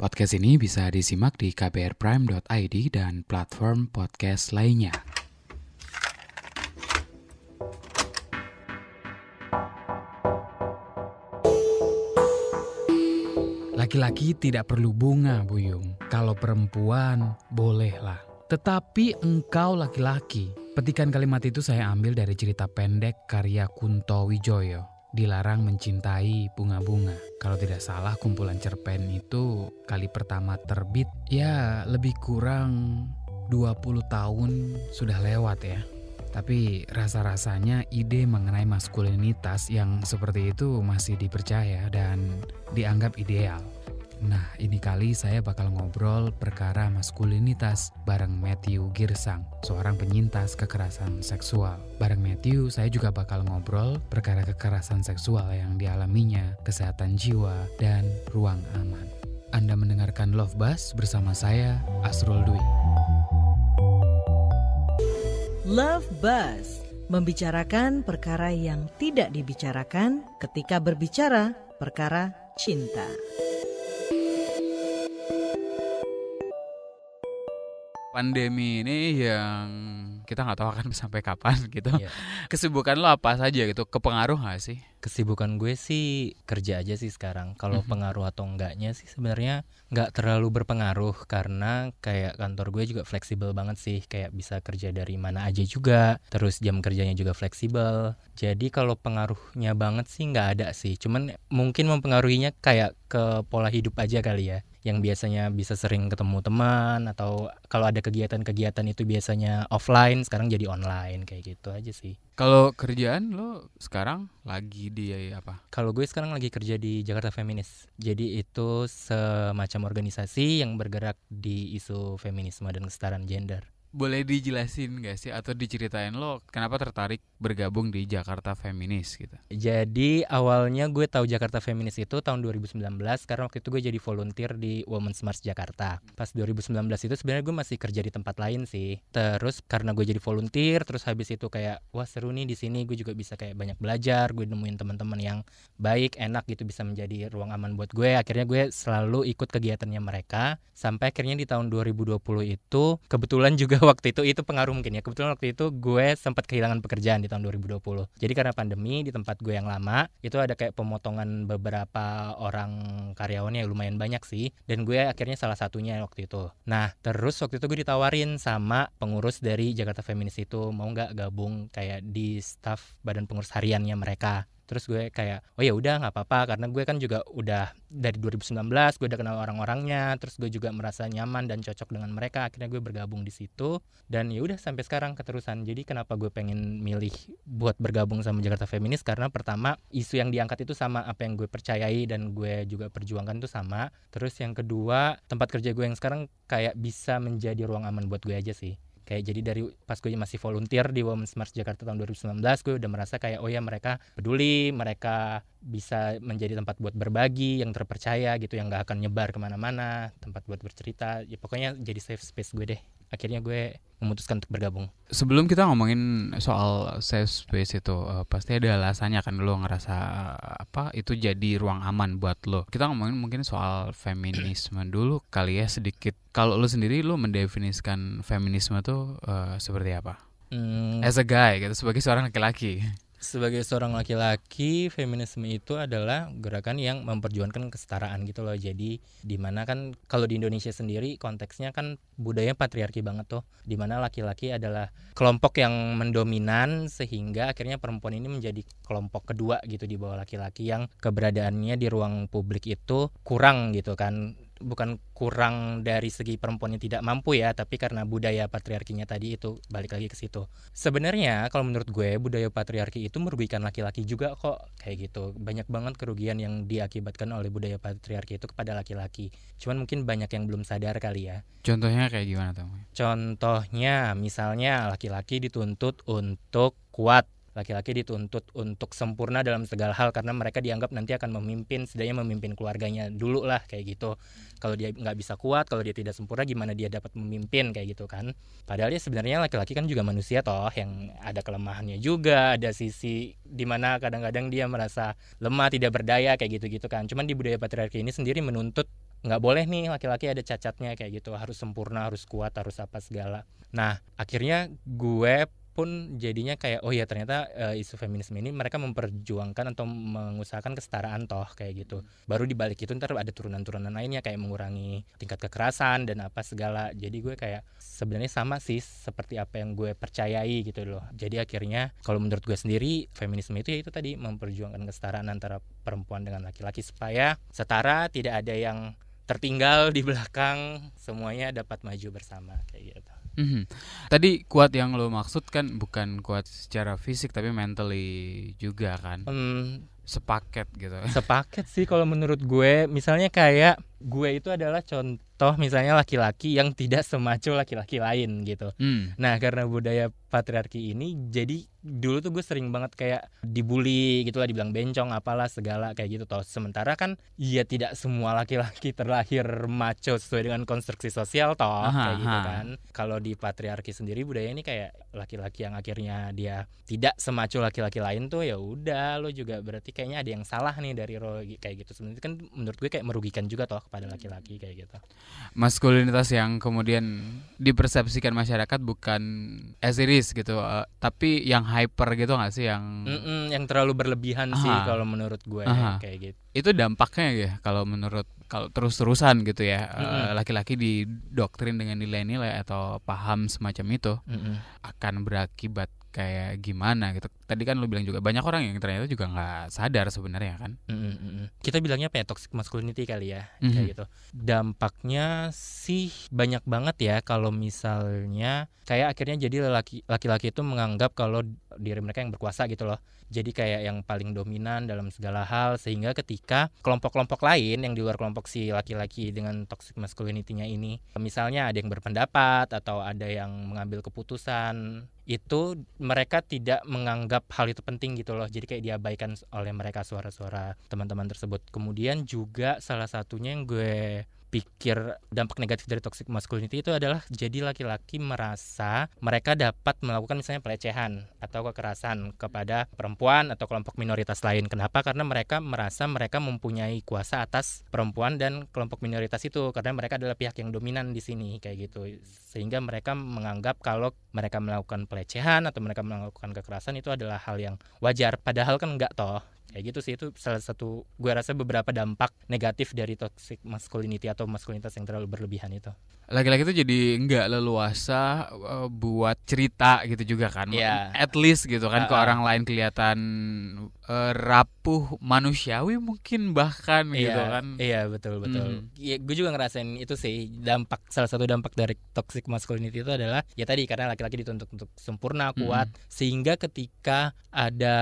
Podcast ini bisa disimak di kbrprime.id dan platform podcast lainnya. Laki-laki tidak perlu bunga, Buyung. Kalau perempuan, bolehlah. Tetapi engkau laki-laki. Petikan kalimat itu saya ambil dari cerita pendek karya Kunto Wijoyo dilarang mencintai bunga-bunga. Kalau tidak salah kumpulan cerpen itu kali pertama terbit ya lebih kurang 20 tahun sudah lewat ya. Tapi rasa-rasanya ide mengenai maskulinitas yang seperti itu masih dipercaya dan dianggap ideal. Nah, ini kali saya bakal ngobrol perkara maskulinitas bareng Matthew Girsang, seorang penyintas kekerasan seksual. Bareng Matthew, saya juga bakal ngobrol perkara kekerasan seksual yang dialaminya, kesehatan jiwa, dan ruang aman. Anda mendengarkan Love Bus bersama saya, Asrul Dwi. Love Bus membicarakan perkara yang tidak dibicarakan ketika berbicara perkara cinta. pandemi ini yang kita nggak tahu akan sampai kapan gitu. Yeah. Kesibukan lo apa saja gitu? Kepengaruh gak sih? Kesibukan gue sih kerja aja sih sekarang. Kalau mm-hmm. pengaruh atau enggaknya sih sebenarnya nggak terlalu berpengaruh karena kayak kantor gue juga fleksibel banget sih. Kayak bisa kerja dari mana aja juga. Terus jam kerjanya juga fleksibel. Jadi kalau pengaruhnya banget sih nggak ada sih. Cuman mungkin mempengaruhinya kayak ke pola hidup aja kali ya yang biasanya bisa sering ketemu teman atau kalau ada kegiatan-kegiatan itu biasanya offline sekarang jadi online kayak gitu aja sih. Kalau kerjaan lo sekarang lagi di apa? Kalau gue sekarang lagi kerja di Jakarta Feminis. Jadi itu semacam organisasi yang bergerak di isu feminisme dan kesetaraan gender boleh dijelasin gak sih atau diceritain lo kenapa tertarik bergabung di Jakarta Feminis gitu? Jadi awalnya gue tahu Jakarta Feminis itu tahun 2019 karena waktu itu gue jadi volunteer di Women's March Jakarta. Pas 2019 itu sebenarnya gue masih kerja di tempat lain sih. Terus karena gue jadi volunteer terus habis itu kayak wah seru nih di sini gue juga bisa kayak banyak belajar, gue nemuin teman-teman yang baik, enak gitu bisa menjadi ruang aman buat gue. Akhirnya gue selalu ikut kegiatannya mereka sampai akhirnya di tahun 2020 itu kebetulan juga waktu itu itu pengaruh mungkin ya. Kebetulan waktu itu gue sempat kehilangan pekerjaan di tahun 2020. Jadi karena pandemi di tempat gue yang lama itu ada kayak pemotongan beberapa orang karyawannya lumayan banyak sih dan gue akhirnya salah satunya waktu itu. Nah, terus waktu itu gue ditawarin sama pengurus dari Jakarta Feminis itu mau nggak gabung kayak di staff badan pengurus hariannya mereka terus gue kayak oh ya udah nggak apa-apa karena gue kan juga udah dari 2019 gue udah kenal orang-orangnya terus gue juga merasa nyaman dan cocok dengan mereka akhirnya gue bergabung di situ dan ya udah sampai sekarang keterusan jadi kenapa gue pengen milih buat bergabung sama Jakarta Feminis karena pertama isu yang diangkat itu sama apa yang gue percayai dan gue juga perjuangkan itu sama terus yang kedua tempat kerja gue yang sekarang kayak bisa menjadi ruang aman buat gue aja sih kayak jadi dari pas gue masih volunteer di Women's March Jakarta tahun 2019 gue udah merasa kayak oh ya mereka peduli mereka bisa menjadi tempat buat berbagi yang terpercaya gitu yang gak akan nyebar kemana-mana tempat buat bercerita ya pokoknya jadi safe space gue deh akhirnya gue memutuskan untuk bergabung. Sebelum kita ngomongin soal safe space itu, uh, pasti ada alasannya kan lo ngerasa uh, apa itu jadi ruang aman buat lo. Kita ngomongin mungkin soal feminisme dulu kali ya sedikit. Kalau lo sendiri lo mendefinisikan feminisme tuh uh, seperti apa? Hmm. As a guy gitu sebagai seorang laki-laki sebagai seorang laki-laki feminisme itu adalah gerakan yang memperjuangkan kesetaraan gitu loh jadi dimana kan kalau di Indonesia sendiri konteksnya kan budaya patriarki banget tuh dimana laki-laki adalah kelompok yang mendominan sehingga akhirnya perempuan ini menjadi kelompok kedua gitu di bawah laki-laki yang keberadaannya di ruang publik itu kurang gitu kan bukan kurang dari segi perempuannya tidak mampu ya, tapi karena budaya patriarkinya tadi itu balik lagi ke situ. Sebenarnya kalau menurut gue budaya patriarki itu merugikan laki-laki juga kok kayak gitu. Banyak banget kerugian yang diakibatkan oleh budaya patriarki itu kepada laki-laki. Cuman mungkin banyak yang belum sadar kali ya. Contohnya kayak gimana tuh? Contohnya misalnya laki-laki dituntut untuk kuat laki-laki dituntut untuk sempurna dalam segala hal karena mereka dianggap nanti akan memimpin setidaknya memimpin keluarganya dulu lah kayak gitu kalau dia nggak bisa kuat kalau dia tidak sempurna gimana dia dapat memimpin kayak gitu kan padahal ya sebenarnya laki-laki kan juga manusia toh yang ada kelemahannya juga ada sisi dimana kadang-kadang dia merasa lemah tidak berdaya kayak gitu-gitu kan cuman di budaya patriarki ini sendiri menuntut nggak boleh nih laki-laki ada cacatnya kayak gitu harus sempurna harus kuat harus apa segala nah akhirnya gue pun jadinya kayak oh ya ternyata uh, isu feminisme ini mereka memperjuangkan atau mengusahakan kesetaraan toh kayak gitu hmm. baru dibalik itu ntar ada turunan-turunan lainnya kayak mengurangi tingkat kekerasan dan apa segala jadi gue kayak sebenarnya sama sih seperti apa yang gue percayai gitu loh jadi akhirnya kalau menurut gue sendiri feminisme itu ya itu tadi memperjuangkan kesetaraan antara perempuan dengan laki-laki supaya setara tidak ada yang tertinggal di belakang semuanya dapat maju bersama kayak gitu Mm-hmm. Tadi kuat yang lo maksud kan bukan kuat secara fisik tapi mentally juga kan. Mm. sepaket gitu. Sepaket sih kalau menurut gue. Misalnya kayak gue itu adalah contoh misalnya laki-laki yang tidak semacu laki-laki lain gitu. Hmm. Nah karena budaya patriarki ini jadi dulu tuh gue sering banget kayak dibully gitu lah dibilang bencong apalah segala kayak gitu toh sementara kan ya tidak semua laki-laki terlahir maco sesuai dengan konstruksi sosial toh aha, kayak gitu aha. kan kalau di patriarki sendiri budaya ini kayak laki-laki yang akhirnya dia tidak semacu laki-laki lain tuh ya udah lo juga berarti kayaknya ada yang salah nih dari lo kayak gitu sebenarnya kan menurut gue kayak merugikan juga toh kepada laki-laki kayak gitu. Maskulinitas yang kemudian dipersepsikan masyarakat bukan as it is gitu, uh, tapi yang hyper gitu nggak sih yang Mm-mm, yang terlalu berlebihan Aha. sih kalau menurut gue ya, kayak gitu itu dampaknya ya kalau menurut kalau terus-terusan gitu ya mm-hmm. laki-laki didoktrin dengan nilai-nilai atau paham semacam itu mm-hmm. akan berakibat kayak gimana gitu tadi kan lu bilang juga banyak orang yang ternyata juga nggak sadar sebenarnya kan mm-hmm. kita bilangnya apa ya toxic masculinity kali ya mm-hmm. kayak gitu dampaknya sih banyak banget ya kalau misalnya kayak akhirnya jadi laki-laki itu menganggap kalau diri mereka yang berkuasa gitu loh jadi kayak yang paling dominan dalam segala hal sehingga ketika kelompok-kelompok lain yang di luar kelompok si laki-laki dengan toxic masculinity-nya ini misalnya ada yang berpendapat atau ada yang mengambil keputusan itu mereka tidak menganggap hal itu penting gitu loh jadi kayak diabaikan oleh mereka suara-suara teman-teman tersebut kemudian juga salah satunya yang gue pikir dampak negatif dari toxic masculinity itu adalah jadi laki-laki merasa mereka dapat melakukan misalnya pelecehan atau kekerasan kepada perempuan atau kelompok minoritas lain. Kenapa? Karena mereka merasa mereka mempunyai kuasa atas perempuan dan kelompok minoritas itu karena mereka adalah pihak yang dominan di sini kayak gitu. Sehingga mereka menganggap kalau mereka melakukan pelecehan atau mereka melakukan kekerasan itu adalah hal yang wajar padahal kan enggak toh kayak gitu sih itu salah satu gue rasa beberapa dampak negatif dari toxic masculinity atau maskulinitas yang terlalu berlebihan itu Laki-laki itu jadi nggak leluasa eh, buat cerita gitu juga kan yeah. at least gitu kan uh, uh. ke orang lain kelihatan eh, rapuh manusiawi mungkin bahkan yeah, gitu kan iya yeah, betul betul mm. ya, gue juga ngerasain itu sih dampak salah satu dampak dari toxic masculinity itu adalah ya tadi karena laki-laki dituntut untuk sempurna hmm. kuat mm. sehingga ketika ada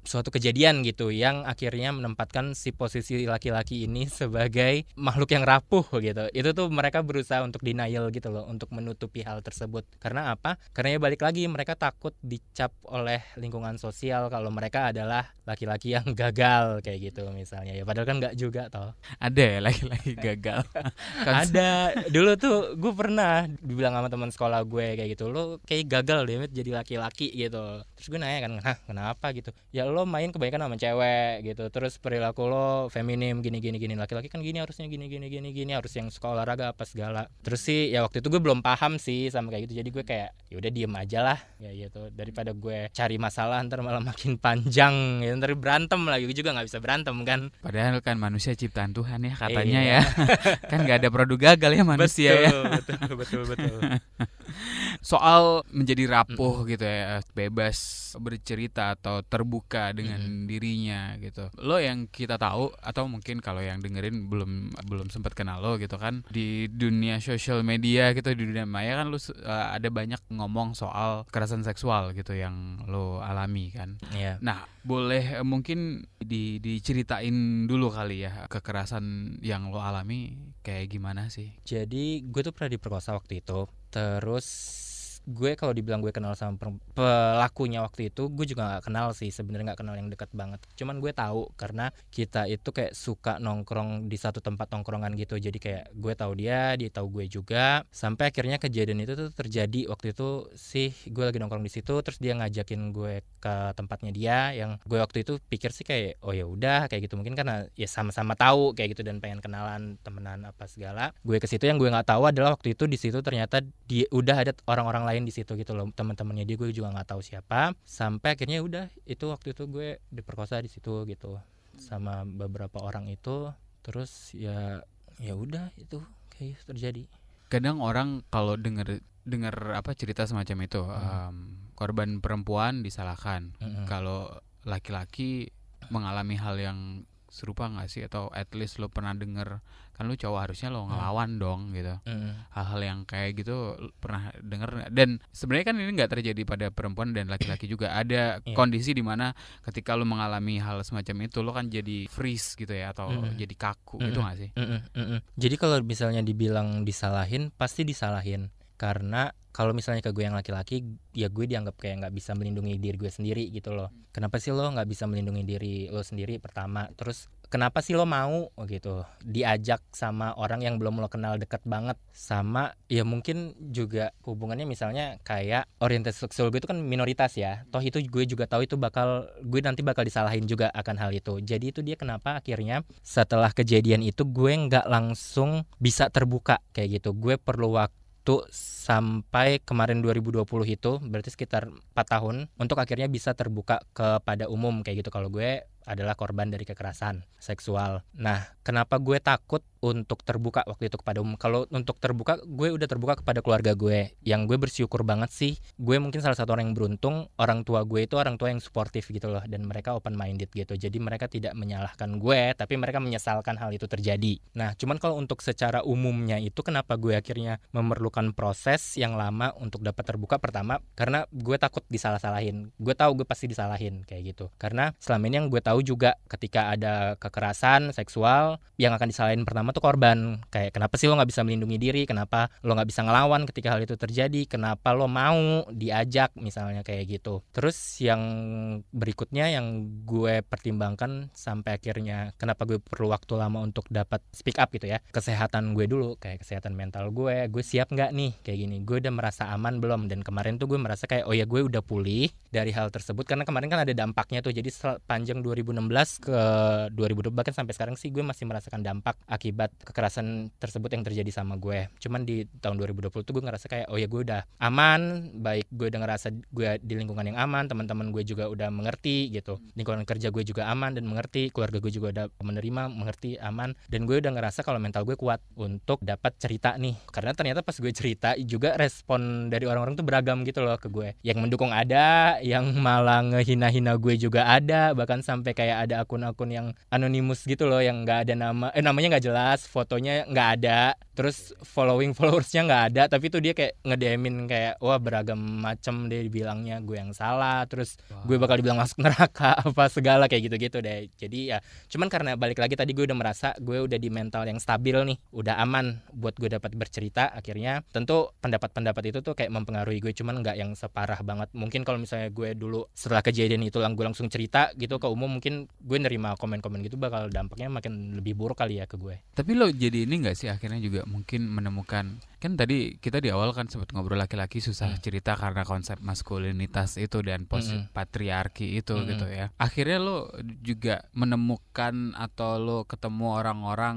suatu kejadian gitu yang akhirnya menempatkan si posisi laki-laki ini sebagai makhluk yang rapuh gitu. Itu tuh mereka berusaha untuk denial gitu loh, untuk menutupi hal tersebut. Karena apa? Karena ya balik lagi mereka takut dicap oleh lingkungan sosial kalau mereka adalah laki-laki yang gagal kayak gitu misalnya. Ya padahal kan nggak juga toh. Ada ya laki-laki gagal. Ada. Dulu tuh gue pernah dibilang sama teman sekolah gue kayak gitu, lo kayak gagal deh jadi laki-laki gitu. Terus gue nanya kan, "Hah, kenapa?" gitu. Ya lo main kebanyakan sama cewek cewek gitu terus perilaku lo feminim gini gini gini laki-laki kan gini harusnya gini gini gini gini harus yang suka olahraga apa segala terus sih ya waktu itu gue belum paham sih sama kayak gitu jadi gue kayak yaudah diem aja lah ya gitu daripada gue cari masalah ntar malah makin panjang ya ntar berantem lagi gue juga nggak bisa berantem kan padahal kan manusia ciptaan Tuhan ya katanya iya. ya kan nggak ada produk gagal ya manusia betul, ya betul betul betul soal menjadi rapuh mm. gitu ya eh, bebas bercerita atau terbuka dengan mm. dirinya gitu lo yang kita tahu atau mungkin kalau yang dengerin belum belum sempat kenal lo gitu kan di dunia sosial media gitu di dunia maya kan lo uh, ada banyak ngomong soal kekerasan seksual gitu yang lo alami kan yeah. nah boleh eh, mungkin di diceritain dulu kali ya kekerasan yang lo alami kayak gimana sih jadi gue tuh pernah diperkosa waktu itu terus gue kalau dibilang gue kenal sama pelakunya waktu itu gue juga nggak kenal sih sebenarnya nggak kenal yang dekat banget cuman gue tahu karena kita itu kayak suka nongkrong di satu tempat nongkrongan gitu jadi kayak gue tahu dia dia tahu gue juga sampai akhirnya kejadian itu tuh terjadi waktu itu sih gue lagi nongkrong di situ terus dia ngajakin gue ke tempatnya dia yang gue waktu itu pikir sih kayak oh ya udah kayak gitu mungkin karena ya sama-sama tahu kayak gitu dan pengen kenalan temenan apa segala gue ke situ yang gue nggak tahu adalah waktu itu di situ ternyata dia udah ada orang-orang lain lain di situ gitu loh teman-temannya dia gue juga nggak tahu siapa sampai akhirnya udah itu waktu itu gue diperkosa di situ gitu sama beberapa orang itu terus ya ya udah itu kayak terjadi kadang orang kalau dengar dengar apa cerita semacam itu hmm. um, korban perempuan disalahkan hmm. kalau laki-laki mengalami hal yang serupa gak sih atau at least lo pernah denger kan lo cowok harusnya lo hmm. ngelawan hmm. dong gitu hal hmm. hal-hal yang kayak gitu pernah denger dan sebenarnya kan ini nggak terjadi pada perempuan dan laki-laki juga ada yeah. kondisi dimana ketika lo mengalami hal semacam itu lo kan jadi freeze gitu ya atau hmm. jadi kaku hmm. gitu gak sih hmm. Hmm. Hmm. jadi kalau misalnya dibilang disalahin pasti disalahin karena kalau misalnya ke gue yang laki-laki ya gue dianggap kayak nggak bisa melindungi diri gue sendiri gitu loh hmm. kenapa sih lo nggak bisa melindungi diri lo sendiri pertama terus kenapa sih lo mau oh, gitu diajak sama orang yang belum lo kenal deket banget sama ya mungkin juga hubungannya misalnya kayak orientasi seksual gue itu kan minoritas ya hmm. toh itu gue juga tahu itu bakal gue nanti bakal disalahin juga akan hal itu jadi itu dia kenapa akhirnya setelah kejadian itu gue nggak langsung bisa terbuka kayak gitu gue perlu waktu sampai kemarin 2020 itu berarti sekitar 4 tahun untuk akhirnya bisa terbuka kepada umum kayak gitu kalau gue adalah korban dari kekerasan seksual. Nah, kenapa gue takut untuk terbuka waktu itu kepada umum? Kalau untuk terbuka, gue udah terbuka kepada keluarga gue. Yang gue bersyukur banget sih, gue mungkin salah satu orang yang beruntung, orang tua gue itu orang tua yang suportif gitu loh, dan mereka open minded gitu. Jadi mereka tidak menyalahkan gue, tapi mereka menyesalkan hal itu terjadi. Nah, cuman kalau untuk secara umumnya itu kenapa gue akhirnya memerlukan proses yang lama untuk dapat terbuka pertama karena gue takut disalah-salahin. Gue tahu gue pasti disalahin kayak gitu. Karena selama ini yang gue tahu tahu juga ketika ada kekerasan seksual yang akan disalahin pertama tuh korban kayak kenapa sih lo nggak bisa melindungi diri kenapa lo nggak bisa ngelawan ketika hal itu terjadi kenapa lo mau diajak misalnya kayak gitu terus yang berikutnya yang gue pertimbangkan sampai akhirnya kenapa gue perlu waktu lama untuk dapat speak up gitu ya kesehatan gue dulu kayak kesehatan mental gue gue siap nggak nih kayak gini gue udah merasa aman belum dan kemarin tuh gue merasa kayak oh ya gue udah pulih dari hal tersebut karena kemarin kan ada dampaknya tuh jadi sepanjang 2000 2016 ke 2020 bahkan sampai sekarang sih gue masih merasakan dampak akibat kekerasan tersebut yang terjadi sama gue cuman di tahun 2020 tuh gue ngerasa kayak oh ya gue udah aman baik gue udah ngerasa gue di lingkungan yang aman teman-teman gue juga udah mengerti gitu lingkungan kerja gue juga aman dan mengerti keluarga gue juga udah menerima mengerti aman dan gue udah ngerasa kalau mental gue kuat untuk dapat cerita nih karena ternyata pas gue cerita juga respon dari orang-orang tuh beragam gitu loh ke gue yang mendukung ada yang malah ngehina-hina gue juga ada bahkan sampai sampai kayak ada akun-akun yang anonimus gitu loh yang nggak ada nama eh namanya nggak jelas fotonya nggak ada terus following followersnya nggak ada tapi tuh dia kayak ngedemin kayak wah beragam macem deh bilangnya gue yang salah terus wow. gue bakal dibilang masuk neraka apa segala kayak gitu-gitu deh jadi ya cuman karena balik lagi tadi gue udah merasa gue udah di mental yang stabil nih udah aman buat gue dapat bercerita akhirnya tentu pendapat-pendapat itu tuh kayak mempengaruhi gue cuman nggak yang separah banget mungkin kalau misalnya gue dulu setelah kejadian itu lang langsung cerita gitu ke umum mungkin gue nerima komen-komen gitu bakal dampaknya makin lebih buruk kali ya ke gue. Tapi lo jadi ini gak sih akhirnya juga mungkin menemukan kan tadi kita di awal kan sempat ngobrol laki-laki susah hmm. cerita karena konsep maskulinitas itu dan pos hmm. hmm. patriarki itu hmm, hmm. gitu ya. Akhirnya lo juga menemukan atau lo ketemu orang-orang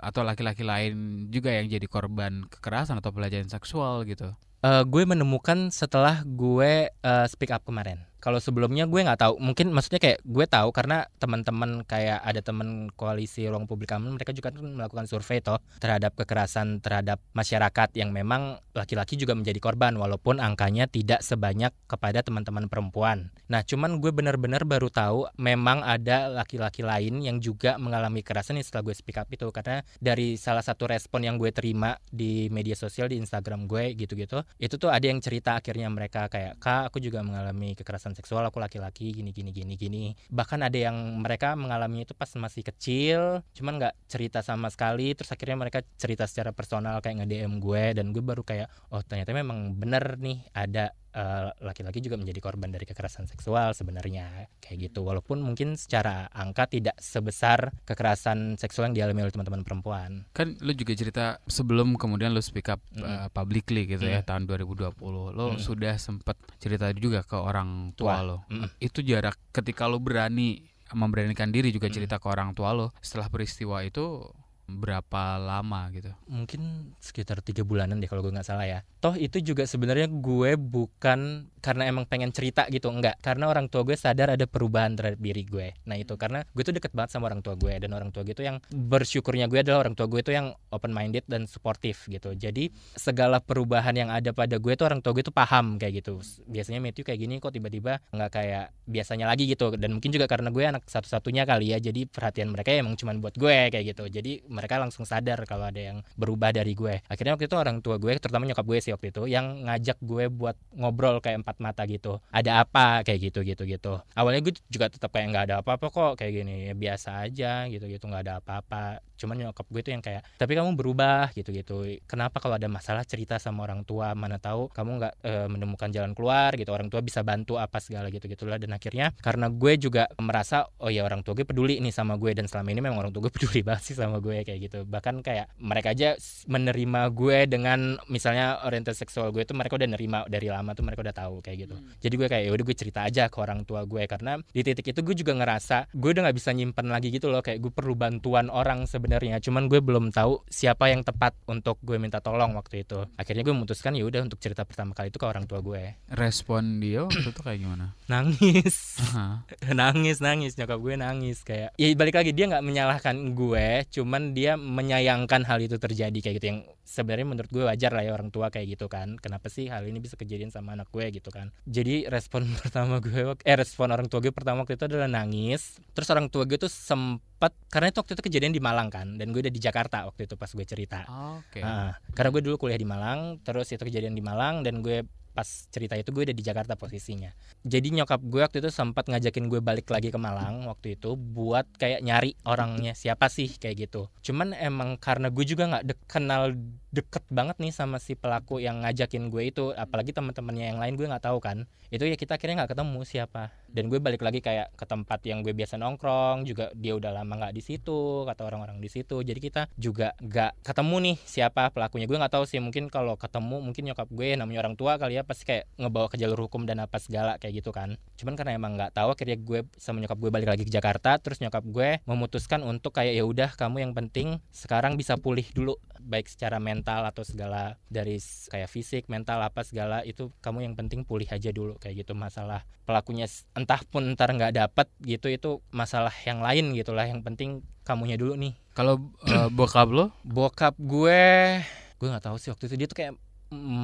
atau laki-laki lain juga yang jadi korban kekerasan atau pelajaran seksual gitu. Uh, gue menemukan setelah gue uh, speak up kemarin kalau sebelumnya gue nggak tahu mungkin maksudnya kayak gue tahu karena teman-teman kayak ada teman koalisi ruang publik aman mereka juga kan melakukan survei toh terhadap kekerasan terhadap masyarakat yang memang laki-laki juga menjadi korban walaupun angkanya tidak sebanyak kepada teman-teman perempuan nah cuman gue benar-benar baru tahu memang ada laki-laki lain yang juga mengalami kekerasan setelah gue speak up itu karena dari salah satu respon yang gue terima di media sosial di Instagram gue gitu-gitu itu tuh ada yang cerita akhirnya mereka kayak kak aku juga mengalami kekerasan kekerasan seksual aku laki-laki gini gini gini gini bahkan ada yang mereka mengalami itu pas masih kecil cuman nggak cerita sama sekali terus akhirnya mereka cerita secara personal kayak nge DM gue dan gue baru kayak oh ternyata memang bener nih ada Eh, laki-laki uh, juga menjadi korban dari kekerasan seksual sebenarnya kayak gitu walaupun mungkin secara angka tidak sebesar kekerasan seksual yang dialami oleh teman-teman perempuan kan lu juga cerita sebelum kemudian lu speak up mm. uh, publicly gitu mm. ya iya. tahun 2020 lo mm. sudah sempat cerita juga ke orang tua, tua. lo mm. itu jarak ketika lu berani memberanikan diri juga cerita mm. ke orang tua lo setelah peristiwa itu berapa lama gitu? Mungkin sekitar tiga bulanan deh kalau gue nggak salah ya. Toh itu juga sebenarnya gue bukan karena emang pengen cerita gitu, enggak. Karena orang tua gue sadar ada perubahan terhadap diri gue. Nah itu hmm. karena gue tuh deket banget sama orang tua gue dan orang tua gue itu yang bersyukurnya gue adalah orang tua gue itu yang open minded dan supportive gitu. Jadi segala perubahan yang ada pada gue itu orang tua gue itu paham kayak gitu. Biasanya Matthew kayak gini kok tiba-tiba nggak kayak biasanya lagi gitu. Dan mungkin juga karena gue anak satu-satunya kali ya. Jadi perhatian mereka emang cuma buat gue kayak gitu. Jadi mereka langsung sadar kalau ada yang berubah dari gue akhirnya waktu itu orang tua gue terutama nyokap gue sih waktu itu yang ngajak gue buat ngobrol kayak empat mata gitu ada apa kayak gitu gitu gitu awalnya gue juga tetap kayak nggak ada apa-apa kok kayak gini ya, biasa aja gitu gitu nggak ada apa-apa cuman nyokap gue itu yang kayak tapi kamu berubah gitu gitu kenapa kalau ada masalah cerita sama orang tua mana tahu kamu nggak e, menemukan jalan keluar gitu orang tua bisa bantu apa segala gitu gitulah dan akhirnya karena gue juga merasa oh ya orang tua gue peduli nih sama gue dan selama ini memang orang tua gue peduli banget sih sama gue kayak gitu bahkan kayak mereka aja menerima gue dengan misalnya orientasi seksual gue itu mereka udah nerima dari lama tuh mereka udah tahu kayak gitu hmm. jadi gue kayak ya udah gue cerita aja ke orang tua gue karena di titik itu gue juga ngerasa gue udah nggak bisa nyimpen lagi gitu loh kayak gue perlu bantuan orang sebenarnya cuman gue belum tahu siapa yang tepat untuk gue minta tolong waktu itu akhirnya gue memutuskan ya udah untuk cerita pertama kali itu ke orang tua gue respon dia waktu itu kayak gimana nangis uh -huh. nangis nangis nyokap gue nangis kayak ya balik lagi dia nggak menyalahkan gue cuman dia menyayangkan hal itu terjadi kayak gitu yang sebenarnya menurut gue wajar lah ya orang tua kayak gitu kan kenapa sih hal ini bisa kejadian sama anak gue gitu kan jadi respon pertama gue eh respon orang tua gue pertama waktu itu adalah nangis terus orang tua gue tuh sempat karena itu waktu itu kejadian di Malang kan dan gue udah di Jakarta waktu itu pas gue cerita oh, okay. nah, karena gue dulu kuliah di Malang terus itu kejadian di Malang dan gue pas cerita itu gue udah di Jakarta posisinya jadi nyokap gue waktu itu sempat ngajakin gue balik lagi ke Malang waktu itu buat kayak nyari orangnya siapa sih kayak gitu cuman emang karena gue juga nggak kenal deket banget nih sama si pelaku yang ngajakin gue itu apalagi teman-temannya yang lain gue nggak tahu kan itu ya kita akhirnya nggak ketemu siapa dan gue balik lagi kayak ke tempat yang gue biasa nongkrong juga dia udah lama nggak di situ kata orang-orang di situ jadi kita juga nggak ketemu nih siapa pelakunya gue nggak tahu sih mungkin kalau ketemu mungkin nyokap gue namanya orang tua kali ya pasti kayak ngebawa ke jalur hukum dan apa segala kayak gitu kan cuman karena emang nggak tahu akhirnya gue sama nyokap gue balik lagi ke Jakarta terus nyokap gue memutuskan untuk kayak ya udah kamu yang penting sekarang bisa pulih dulu baik secara mental mental atau segala dari kayak fisik mental apa segala itu kamu yang penting pulih aja dulu kayak gitu masalah pelakunya entah pun ntar nggak dapat gitu itu masalah yang lain gitulah yang penting kamunya dulu nih kalau uh, bokap lo bokap gue gue nggak tahu sih waktu itu dia tuh kayak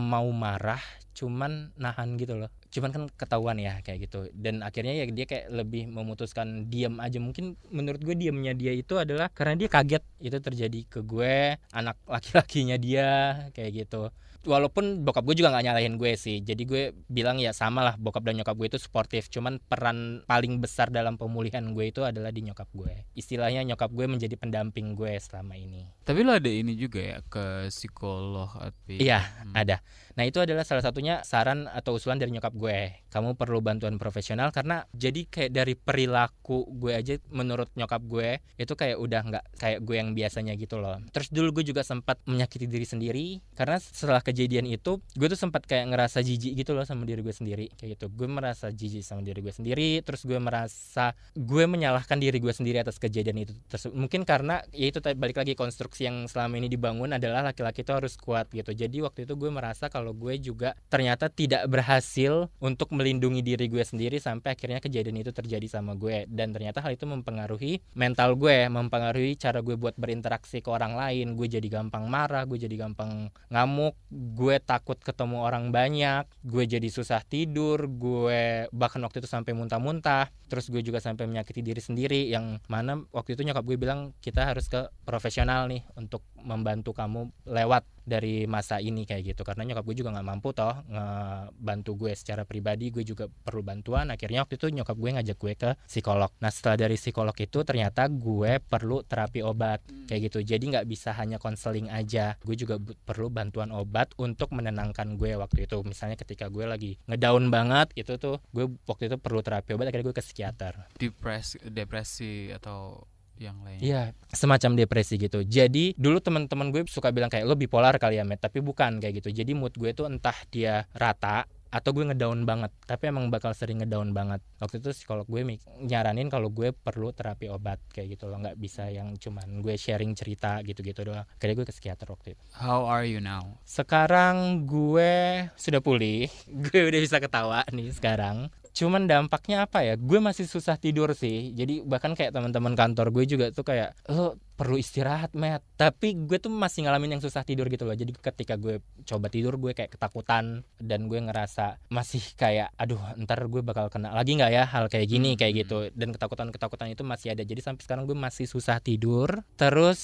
mau marah cuman nahan gitu loh cuman kan ketahuan ya kayak gitu dan akhirnya ya dia kayak lebih memutuskan diam aja mungkin menurut gue diamnya dia itu adalah karena dia kaget itu terjadi ke gue anak laki-lakinya dia kayak gitu walaupun bokap gue juga nggak nyalahin gue sih jadi gue bilang ya sama lah bokap dan nyokap gue itu sportif cuman peran paling besar dalam pemulihan gue itu adalah di nyokap gue istilahnya nyokap gue menjadi pendamping gue selama ini tapi lo ada ini juga ya ke psikolog atau iya hmm. ada Nah itu adalah salah satunya saran atau usulan dari nyokap gue. Kamu perlu bantuan profesional karena jadi kayak dari perilaku gue aja menurut nyokap gue itu kayak udah nggak kayak gue yang biasanya gitu loh. Terus dulu gue juga sempat menyakiti diri sendiri karena setelah kejadian itu gue tuh sempat kayak ngerasa jijik gitu loh sama diri gue sendiri kayak gitu. Gue merasa jijik sama diri gue sendiri. Terus gue merasa gue menyalahkan diri gue sendiri atas kejadian itu terus Mungkin karena ya itu balik lagi konstruksi yang selama ini dibangun adalah laki-laki itu harus kuat gitu. Jadi waktu itu gue merasa kalau kalau gue juga ternyata tidak berhasil untuk melindungi diri gue sendiri sampai akhirnya kejadian itu terjadi sama gue dan ternyata hal itu mempengaruhi mental gue mempengaruhi cara gue buat berinteraksi ke orang lain gue jadi gampang marah gue jadi gampang ngamuk gue takut ketemu orang banyak gue jadi susah tidur gue bahkan waktu itu sampai muntah-muntah terus gue juga sampai menyakiti diri sendiri yang mana waktu itu nyokap gue bilang kita harus ke profesional nih untuk membantu kamu lewat dari masa ini kayak gitu karena nyokap gue juga nggak mampu toh ngebantu gue secara pribadi gue juga perlu bantuan akhirnya waktu itu nyokap gue ngajak gue ke psikolog nah setelah dari psikolog itu ternyata gue perlu terapi obat hmm. kayak gitu jadi nggak bisa hanya konseling aja gue juga perlu bantuan obat untuk menenangkan gue waktu itu misalnya ketika gue lagi ngedown banget itu tuh gue waktu itu perlu terapi obat akhirnya gue ke psikiater depresi depresi atau yang lain. Iya, semacam depresi gitu. Jadi dulu teman-teman gue suka bilang kayak lo bipolar kali ya, Matt, tapi bukan kayak gitu. Jadi mood gue tuh entah dia rata atau gue ngedown banget tapi emang bakal sering ngedown banget waktu itu psikolog gue nyaranin kalau gue perlu terapi obat kayak gitu loh nggak bisa yang cuman gue sharing cerita gitu-gitu doang kayak gue ke psikiater waktu itu how are you now sekarang gue sudah pulih gue udah bisa ketawa nih sekarang cuman dampaknya apa ya gue masih susah tidur sih jadi bahkan kayak teman-teman kantor gue juga tuh kayak lo oh, perlu istirahat met tapi gue tuh masih ngalamin yang susah tidur gitu loh jadi ketika gue coba tidur gue kayak ketakutan dan gue ngerasa masih kayak aduh ntar gue bakal kena lagi nggak ya hal kayak gini hmm, kayak hmm, gitu hmm. dan ketakutan ketakutan itu masih ada jadi sampai sekarang gue masih susah tidur terus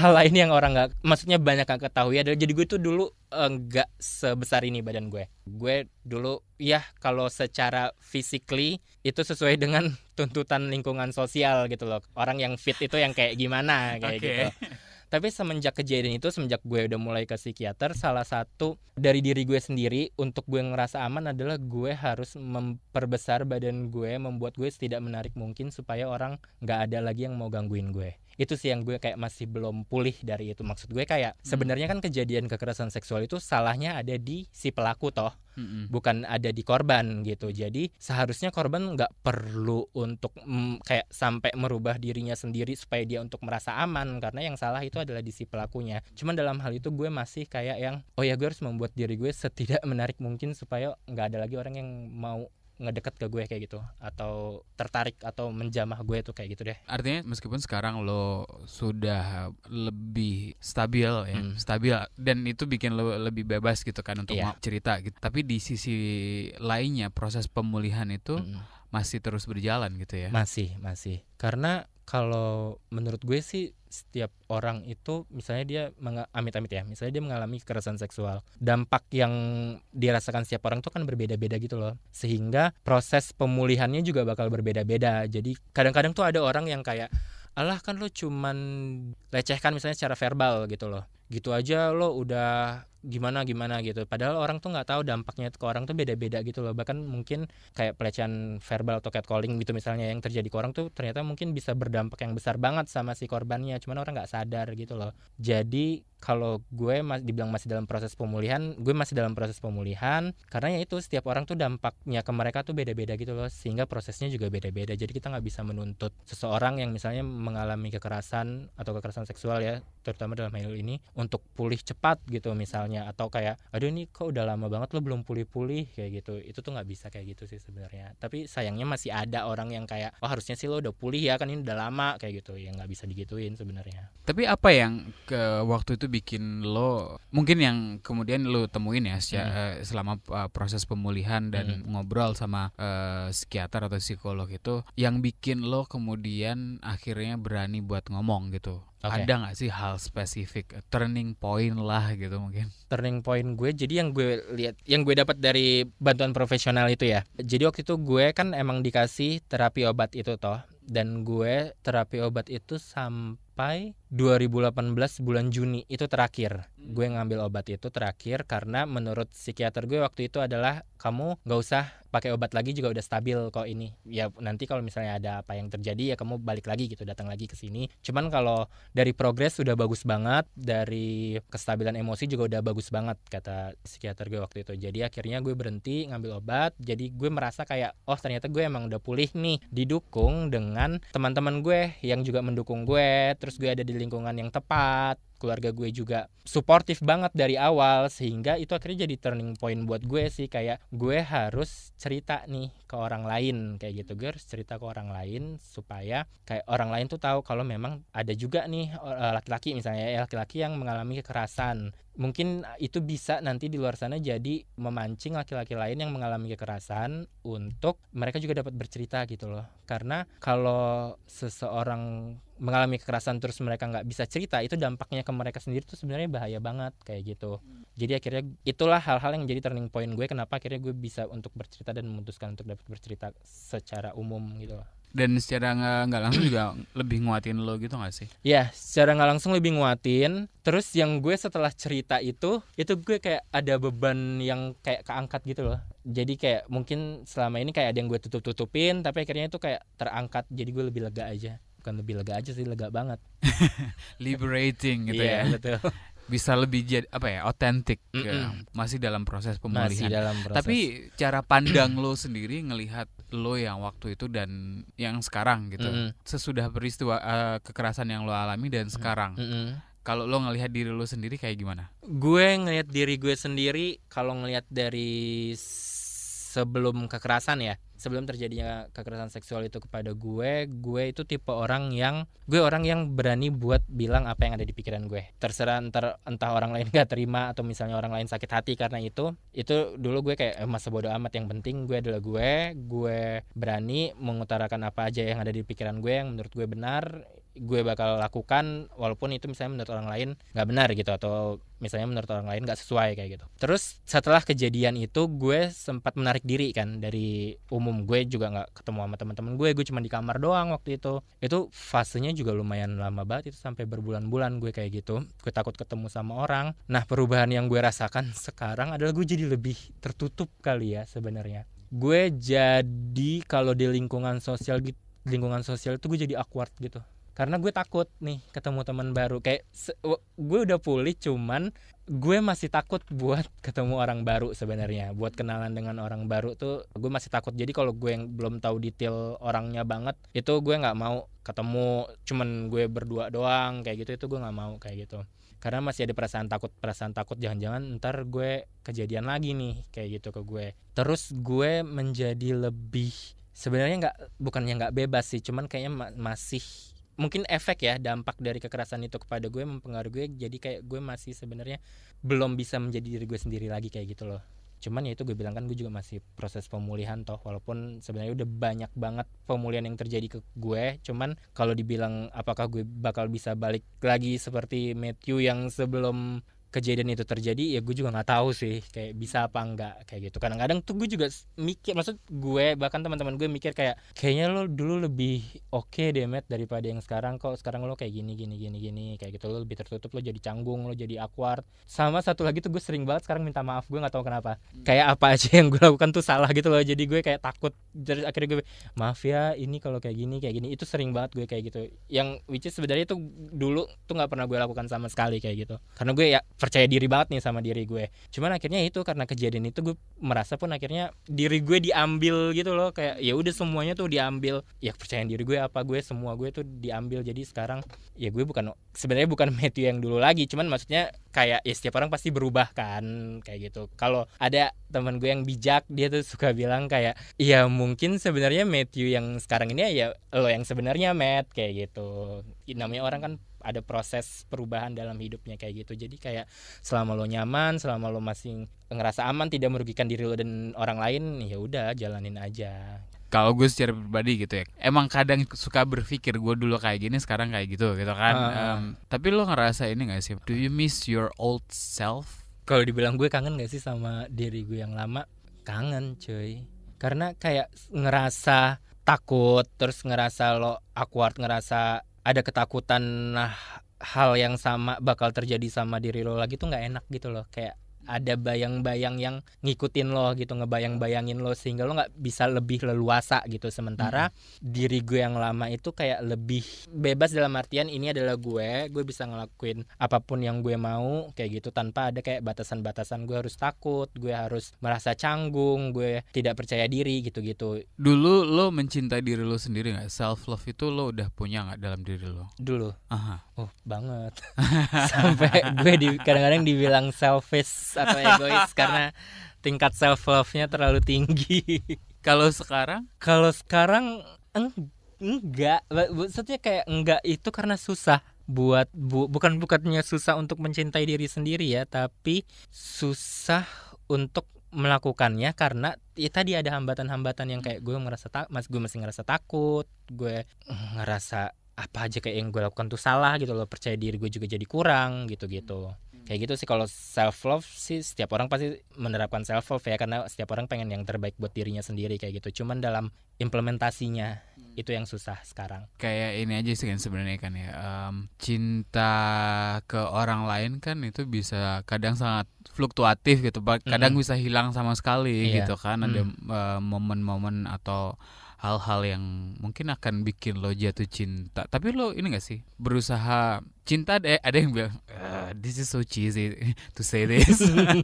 hal lain yang orang nggak maksudnya banyak yang ketahui adalah jadi gue tuh dulu enggak eh, uh, sebesar ini badan gue gue dulu ya kalau secara physically itu sesuai dengan tuntutan lingkungan sosial gitu loh orang yang fit itu yang kayak gimana kayak okay. gitu tapi semenjak kejadian itu semenjak gue udah mulai ke psikiater salah satu dari diri gue sendiri untuk gue ngerasa aman adalah gue harus memperbesar badan gue membuat gue tidak menarik mungkin supaya orang nggak ada lagi yang mau gangguin gue itu sih yang gue kayak masih belum pulih dari itu maksud gue kayak hmm. sebenarnya kan kejadian kekerasan seksual itu salahnya ada di si pelaku toh hmm. bukan ada di korban gitu jadi seharusnya korban nggak perlu untuk mm, kayak sampai merubah dirinya sendiri supaya dia untuk merasa aman karena yang salah itu adalah di si pelakunya cuman dalam hal itu gue masih kayak yang oh ya gue harus membuat diri gue setidak menarik mungkin supaya nggak ada lagi orang yang mau ngedeket ke gue kayak gitu atau tertarik atau menjamah gue tuh kayak gitu deh artinya meskipun sekarang lo sudah lebih stabil ya hmm. stabil dan itu bikin lo lebih bebas gitu kan untuk yeah. cerita gitu tapi di sisi lainnya proses pemulihan itu hmm. masih terus berjalan gitu ya masih masih karena kalau menurut gue sih setiap orang itu misalnya dia amit-amit ya misalnya dia mengalami kekerasan seksual dampak yang dirasakan setiap orang itu kan berbeda-beda gitu loh sehingga proses pemulihannya juga bakal berbeda-beda jadi kadang-kadang tuh ada orang yang kayak alah kan lo cuman lecehkan misalnya secara verbal gitu loh gitu aja lo udah gimana gimana gitu padahal orang tuh nggak tahu dampaknya ke orang tuh beda-beda gitu loh bahkan mungkin kayak pelecehan verbal atau catcalling gitu misalnya yang terjadi ke orang tuh ternyata mungkin bisa berdampak yang besar banget sama si korbannya cuman orang nggak sadar gitu loh jadi kalau gue mas, dibilang masih dalam proses pemulihan, gue masih dalam proses pemulihan karena ya itu setiap orang tuh dampaknya ke mereka tuh beda-beda gitu loh, sehingga prosesnya juga beda-beda. Jadi kita nggak bisa menuntut seseorang yang misalnya mengalami kekerasan atau kekerasan seksual ya, terutama dalam hal ini untuk pulih cepat gitu misalnya atau kayak aduh ini kok udah lama banget lo belum pulih-pulih kayak gitu. Itu tuh nggak bisa kayak gitu sih sebenarnya. Tapi sayangnya masih ada orang yang kayak wah oh, harusnya sih lo udah pulih ya kan ini udah lama kayak gitu. yang nggak bisa digituin sebenarnya. Tapi apa yang ke waktu itu bikin lo mungkin yang kemudian lo temuin ya sejak, hmm. Eh, selama uh, proses pemulihan dan hmm. ngobrol sama uh, psikiater atau psikolog itu yang bikin lo kemudian akhirnya berani buat ngomong gitu Okay. Ada nggak sih hal spesifik turning point lah gitu mungkin? Turning point gue jadi yang gue lihat yang gue dapat dari bantuan profesional itu ya. Jadi waktu itu gue kan emang dikasih terapi obat itu toh dan gue terapi obat itu sampai 2018 bulan Juni itu terakhir hmm. gue ngambil obat itu terakhir karena menurut psikiater gue waktu itu adalah kamu gak usah pakai obat lagi juga udah stabil kok ini ya nanti kalau misalnya ada apa yang terjadi ya kamu balik lagi gitu datang lagi ke sini cuman kalau dari progres sudah bagus banget dari kestabilan emosi juga udah bagus banget kata psikiater gue waktu itu jadi akhirnya gue berhenti ngambil obat jadi gue merasa kayak oh ternyata gue emang udah pulih nih didukung dengan teman-teman gue yang juga mendukung gue terus gue ada di lingkungan yang tepat keluarga gue juga suportif banget dari awal sehingga itu akhirnya jadi turning point buat gue sih kayak gue harus cerita nih ke orang lain kayak gitu gue harus cerita ke orang lain supaya kayak orang lain tuh tahu kalau memang ada juga nih eh, laki-laki misalnya ya, laki-laki yang mengalami kekerasan mungkin itu bisa nanti di luar sana jadi memancing laki-laki lain yang mengalami kekerasan untuk mereka juga dapat bercerita gitu loh karena kalau seseorang mengalami kekerasan terus mereka nggak bisa cerita itu dampaknya ke mereka sendiri tuh sebenarnya bahaya banget kayak gitu jadi akhirnya itulah hal-hal yang jadi turning point gue kenapa akhirnya gue bisa untuk bercerita dan memutuskan untuk dapat bercerita secara umum gitu dan secara nggak langsung juga lebih nguatin lo gitu gak sih? Ya, secara nggak langsung lebih nguatin. Terus yang gue setelah cerita itu, itu gue kayak ada beban yang kayak keangkat gitu loh. Jadi kayak mungkin selama ini kayak ada yang gue tutup-tutupin, tapi akhirnya itu kayak terangkat. Jadi gue lebih lega aja bukan lebih lega aja sih lega banget liberating gitu yeah, ya betul bisa lebih jadi apa ya otentik mm -mm. ya, masih dalam proses pemulihan. dalam proses. Tapi cara pandang lo sendiri ngelihat lo yang waktu itu dan yang sekarang gitu. Mm -mm. Sesudah peristiwa uh, kekerasan yang lo alami dan sekarang. Mm -mm. Kalau lo ngelihat diri lo sendiri kayak gimana? Gue ngelihat diri gue sendiri kalau ngelihat dari sebelum kekerasan ya sebelum terjadinya kekerasan seksual itu kepada gue gue itu tipe orang yang gue orang yang berani buat bilang apa yang ada di pikiran gue terserah entar entah orang lain gak terima atau misalnya orang lain sakit hati karena itu itu dulu gue kayak eh, bodoh amat yang penting gue adalah gue gue berani mengutarakan apa aja yang ada di pikiran gue yang menurut gue benar gue bakal lakukan walaupun itu misalnya menurut orang lain nggak benar gitu atau misalnya menurut orang lain nggak sesuai kayak gitu terus setelah kejadian itu gue sempat menarik diri kan dari umum gue juga nggak ketemu sama teman-teman gue gue cuma di kamar doang waktu itu itu fasenya juga lumayan lama banget itu sampai berbulan-bulan gue kayak gitu gue takut ketemu sama orang nah perubahan yang gue rasakan sekarang adalah gue jadi lebih tertutup kali ya sebenarnya gue jadi kalau di lingkungan sosial gitu lingkungan sosial itu gue jadi awkward gitu karena gue takut nih ketemu teman baru kayak gue udah pulih cuman gue masih takut buat ketemu orang baru sebenarnya buat kenalan dengan orang baru tuh gue masih takut jadi kalau gue yang belum tahu detail orangnya banget itu gue nggak mau ketemu cuman gue berdua doang kayak gitu itu gue nggak mau kayak gitu karena masih ada perasaan takut perasaan takut jangan-jangan ntar gue kejadian lagi nih kayak gitu ke gue terus gue menjadi lebih sebenarnya nggak bukannya nggak bebas sih cuman kayaknya ma masih mungkin efek ya dampak dari kekerasan itu kepada gue mempengaruhi gue jadi kayak gue masih sebenarnya belum bisa menjadi diri gue sendiri lagi kayak gitu loh cuman ya itu gue bilang kan gue juga masih proses pemulihan toh walaupun sebenarnya udah banyak banget pemulihan yang terjadi ke gue cuman kalau dibilang apakah gue bakal bisa balik lagi seperti Matthew yang sebelum kejadian itu terjadi ya gue juga nggak tahu sih kayak bisa apa enggak kayak gitu kadang-kadang tuh gue juga mikir maksud gue bahkan teman-teman gue mikir kayak kayaknya lo dulu lebih oke okay deh Matt daripada yang sekarang kok sekarang lo kayak gini gini gini gini kayak gitu lo lebih tertutup lo jadi canggung lo jadi awkward sama satu lagi tuh gue sering banget sekarang minta maaf gue nggak tahu kenapa hmm. kayak apa aja yang gue lakukan tuh salah gitu loh jadi gue kayak takut dari akhirnya gue maaf ya ini kalau kayak gini kayak gini itu sering banget gue kayak gitu yang which is sebenarnya itu dulu tuh nggak pernah gue lakukan sama sekali kayak gitu karena gue ya percaya diri banget nih sama diri gue cuman akhirnya itu karena kejadian itu gue merasa pun akhirnya diri gue diambil gitu loh kayak ya udah semuanya tuh diambil ya percaya diri gue apa gue semua gue tuh diambil jadi sekarang ya gue bukan sebenarnya bukan Matthew yang dulu lagi cuman maksudnya kayak ya setiap orang pasti berubah kan kayak gitu kalau ada teman gue yang bijak dia tuh suka bilang kayak ya mungkin sebenarnya Matthew yang sekarang ini ya, ya lo yang sebenarnya Matt kayak gitu namanya orang kan ada proses perubahan dalam hidupnya kayak gitu jadi kayak selama lo nyaman selama lo masih ngerasa aman tidak merugikan diri lo dan orang lain ya udah jalanin aja kalau gue secara pribadi gitu ya emang kadang suka berpikir gue dulu kayak gini sekarang kayak gitu gitu kan uh. um, tapi lo ngerasa ini gak sih do you miss your old self kalau dibilang gue kangen gak sih sama diri gue yang lama kangen cuy karena kayak ngerasa takut terus ngerasa lo awkward ngerasa ada ketakutan nah, hal yang sama bakal terjadi sama diri lo lagi tuh nggak enak gitu loh kayak ada bayang-bayang yang ngikutin lo gitu ngebayang-bayangin lo sehingga lo nggak bisa lebih leluasa gitu sementara hmm. diri gue yang lama itu kayak lebih bebas dalam artian ini adalah gue gue bisa ngelakuin apapun yang gue mau kayak gitu tanpa ada kayak batasan-batasan gue harus takut gue harus merasa canggung gue tidak percaya diri gitu-gitu dulu lo mencintai diri lo sendiri nggak self love itu lo udah punya nggak dalam diri lo dulu Aha. oh banget sampai gue di, kadang-kadang dibilang selfish atau egois karena tingkat self love-nya terlalu tinggi. kalau sekarang? Kalau sekarang eng enggak, maksudnya kayak enggak itu karena susah buat bu, bukan bukannya susah untuk mencintai diri sendiri ya, tapi susah untuk melakukannya karena ya tadi ada hambatan-hambatan yang kayak gue ngerasa tak mas gue masih ngerasa takut gue ngerasa apa aja kayak yang gue lakukan tuh salah gitu loh percaya diri gue juga jadi kurang gitu gitu kayak gitu sih kalau self love sih setiap orang pasti menerapkan self love ya karena setiap orang pengen yang terbaik buat dirinya sendiri kayak gitu cuman dalam implementasinya hmm. itu yang susah sekarang kayak ini aja sih kan sebenarnya kan ya um, cinta ke orang lain kan itu bisa kadang sangat fluktuatif gitu kadang hmm. bisa hilang sama sekali iya. gitu kan ada hmm. momen-momen hmm. uh, momen -momen atau hal-hal yang mungkin akan bikin lo jatuh cinta tapi lo ini gak sih berusaha cinta ada ada yang bilang uh, this is so cheesy to say this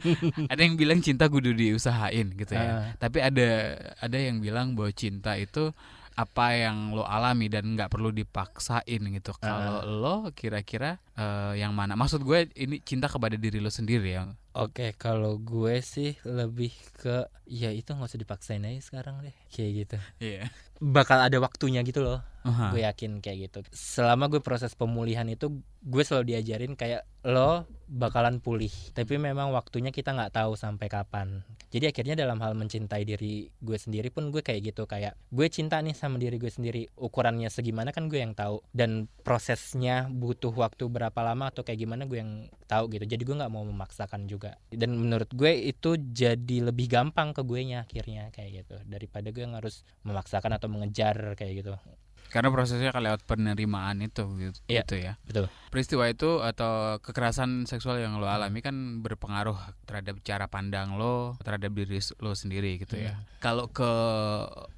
ada yang bilang cinta gue kudu diusahain gitu ya uh. tapi ada ada yang bilang bahwa cinta itu apa yang lo alami dan nggak perlu dipaksain gitu kalau uh. lo kira-kira uh, yang mana maksud gue ini cinta kepada diri lo sendiri ya oke okay, kalau gue sih lebih ke ya itu nggak usah dipaksain aja sekarang deh kayak gitu yeah. bakal ada waktunya gitu loh uh -huh. gue yakin kayak gitu selama gue proses pemulihan itu gue selalu diajarin kayak lo bakalan pulih tapi memang waktunya kita nggak tahu sampai kapan jadi akhirnya dalam hal mencintai diri gue sendiri pun gue kayak gitu kayak gue cinta nih sama diri gue sendiri ukurannya segimana kan gue yang tahu dan prosesnya butuh waktu berapa lama atau kayak gimana gue yang tahu gitu jadi gue nggak mau memaksakan juga dan menurut gue itu jadi lebih gampang ke gue nya akhirnya kayak gitu daripada gue yang harus memaksakan atau mengejar kayak gitu karena prosesnya kan lewat penerimaan itu gitu, ya, gitu ya betul peristiwa itu atau kekerasan seksual yang lo hmm. alami kan berpengaruh terhadap cara pandang lo terhadap diri lo sendiri gitu ya. hmm. ya kalau ke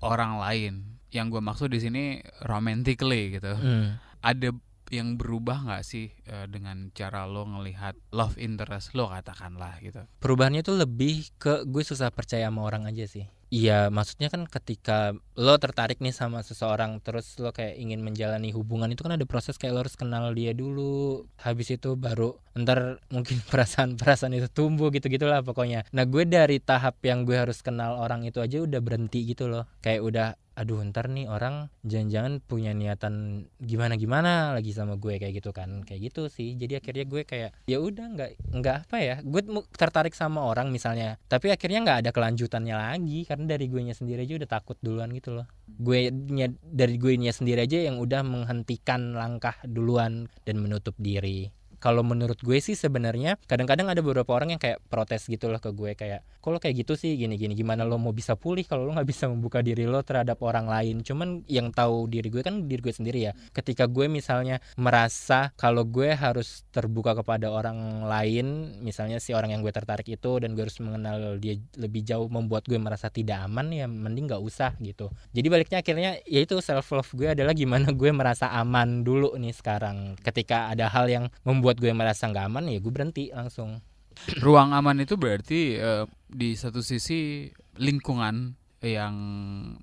orang lain yang gue maksud di sini romantically gitu hmm. ada yang berubah nggak sih eh, dengan cara lo ngelihat love interest lo katakanlah gitu perubahannya tuh lebih ke gue susah percaya sama orang aja sih Iya, maksudnya kan ketika lo tertarik nih sama seseorang terus lo kayak ingin menjalani hubungan itu kan ada proses kayak lo harus kenal dia dulu, habis itu baru ntar mungkin perasaan-perasaan itu tumbuh gitu-gitulah pokoknya. Nah, gue dari tahap yang gue harus kenal orang itu aja udah berhenti gitu loh. Kayak udah aduh ntar nih orang jangan-jangan punya niatan gimana-gimana lagi sama gue kayak gitu kan kayak gitu sih jadi akhirnya gue kayak ya udah nggak nggak apa ya gue tertarik sama orang misalnya tapi akhirnya nggak ada kelanjutannya lagi karena dari gue nya sendiri aja udah takut duluan gitu loh gue nya dari gue nya sendiri aja yang udah menghentikan langkah duluan dan menutup diri kalau menurut gue sih sebenarnya kadang-kadang ada beberapa orang yang kayak protes gitu loh ke gue kayak kalau kayak gitu sih gini gini gimana lo mau bisa pulih kalau lo nggak bisa membuka diri lo terhadap orang lain cuman yang tahu diri gue kan diri gue sendiri ya ketika gue misalnya merasa kalau gue harus terbuka kepada orang lain misalnya si orang yang gue tertarik itu dan gue harus mengenal dia lebih jauh membuat gue merasa tidak aman ya mending nggak usah gitu jadi baliknya akhirnya yaitu self love gue adalah gimana gue merasa aman dulu nih sekarang ketika ada hal yang membuat buat gue merasa nggak aman ya gue berhenti langsung ruang aman itu berarti uh, di satu sisi lingkungan yang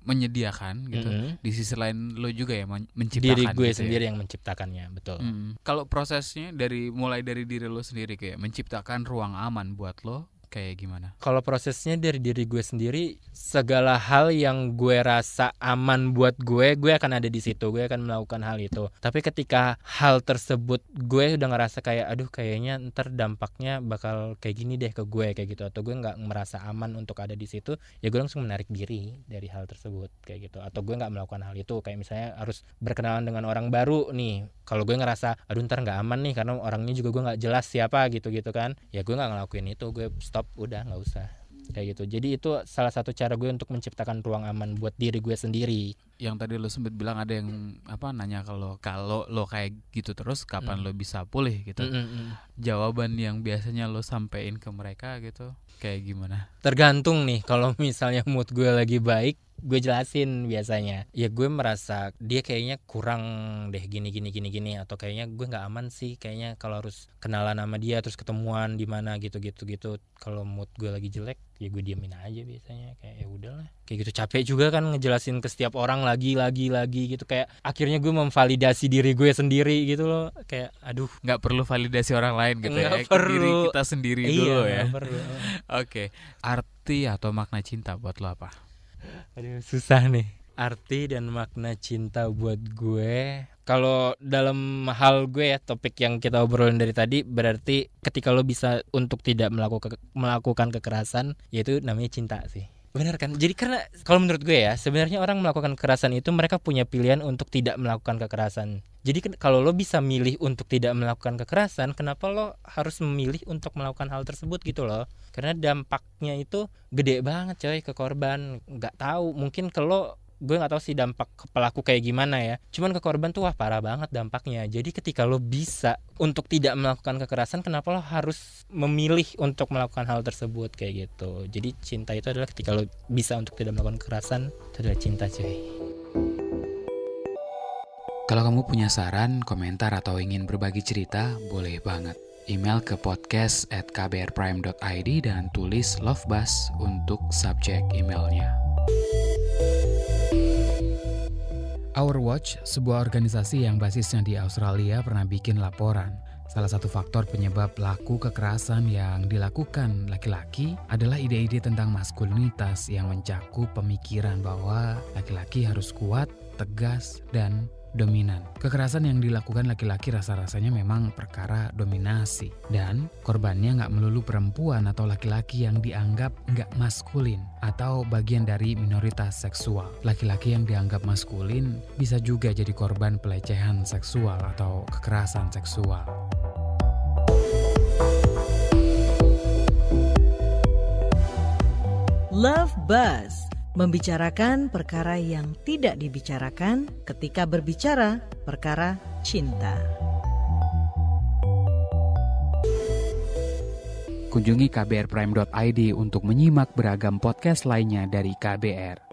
menyediakan gitu. Mm -hmm. Di sisi lain lo juga ya menciptakan. Diri gue gitu ya. sendiri ya. yang menciptakannya, betul. Mm. Kalau prosesnya dari mulai dari diri lo sendiri kayak menciptakan ruang aman buat lo, kayak gimana? Kalau prosesnya dari diri gue sendiri, segala hal yang gue rasa aman buat gue, gue akan ada di situ, gue akan melakukan hal itu. Tapi ketika hal tersebut gue udah ngerasa kayak, aduh kayaknya ntar dampaknya bakal kayak gini deh ke gue kayak gitu, atau gue nggak merasa aman untuk ada di situ, ya gue langsung menarik diri dari hal tersebut kayak gitu. Atau gue nggak melakukan hal itu, kayak misalnya harus berkenalan dengan orang baru nih. Kalau gue ngerasa, aduh ntar nggak aman nih karena orangnya juga gue nggak jelas siapa gitu gitu kan, ya gue nggak ngelakuin itu, gue stop stop udah nggak usah kayak gitu jadi itu salah satu cara gue untuk menciptakan ruang aman buat diri gue sendiri yang tadi lo sempet bilang ada yang apa nanya kalau kalau lo kayak gitu terus kapan mm. lo bisa pulih gitu mm -mm. jawaban yang biasanya lo sampein ke mereka gitu kayak gimana tergantung nih kalau misalnya mood gue lagi baik gue jelasin biasanya ya gue merasa dia kayaknya kurang deh gini gini gini gini atau kayaknya gue nggak aman sih kayaknya kalau harus kenalan sama dia terus ketemuan di mana gitu gitu gitu kalau mood gue lagi jelek ya gue diamin aja biasanya kayak ya udahlah kayak gitu capek juga kan ngejelasin ke setiap orang lagi lagi lagi gitu kayak akhirnya gue memvalidasi diri gue sendiri gitu loh kayak aduh nggak perlu validasi orang lain gitu ya. Iya, nggak ya perlu. diri kita sendiri gitu dulu ya oke okay. arti atau makna cinta buat lo apa aduh susah nih arti dan makna cinta buat gue kalau dalam hal gue ya topik yang kita obrolin dari tadi berarti ketika lo bisa untuk tidak melakukan melakukan kekerasan yaitu namanya cinta sih Benar kan? Jadi karena kalau menurut gue ya, sebenarnya orang melakukan kekerasan itu mereka punya pilihan untuk tidak melakukan kekerasan. Jadi kalau lo bisa milih untuk tidak melakukan kekerasan, kenapa lo harus memilih untuk melakukan hal tersebut gitu loh? Karena dampaknya itu gede banget coy ke korban. Gak tahu, mungkin ke lo gue nggak tau sih dampak ke pelaku kayak gimana ya cuman ke korban tuh wah parah banget dampaknya jadi ketika lo bisa untuk tidak melakukan kekerasan kenapa lo harus memilih untuk melakukan hal tersebut kayak gitu jadi cinta itu adalah ketika lo bisa untuk tidak melakukan kekerasan itu adalah cinta cuy kalau kamu punya saran, komentar, atau ingin berbagi cerita, boleh banget. Email ke podcast at kbrprime.id dan tulis love bus untuk subjek emailnya. Our Watch, sebuah organisasi yang basisnya di Australia pernah bikin laporan. Salah satu faktor penyebab laku kekerasan yang dilakukan laki-laki adalah ide-ide tentang maskulinitas yang mencakup pemikiran bahwa laki-laki harus kuat, tegas, dan dominan. Kekerasan yang dilakukan laki-laki rasa-rasanya memang perkara dominasi. Dan korbannya nggak melulu perempuan atau laki-laki yang dianggap nggak maskulin atau bagian dari minoritas seksual. Laki-laki yang dianggap maskulin bisa juga jadi korban pelecehan seksual atau kekerasan seksual. Love Buzz membicarakan perkara yang tidak dibicarakan ketika berbicara perkara cinta. Kunjungi kbrprime.id untuk menyimak beragam podcast lainnya dari KBR.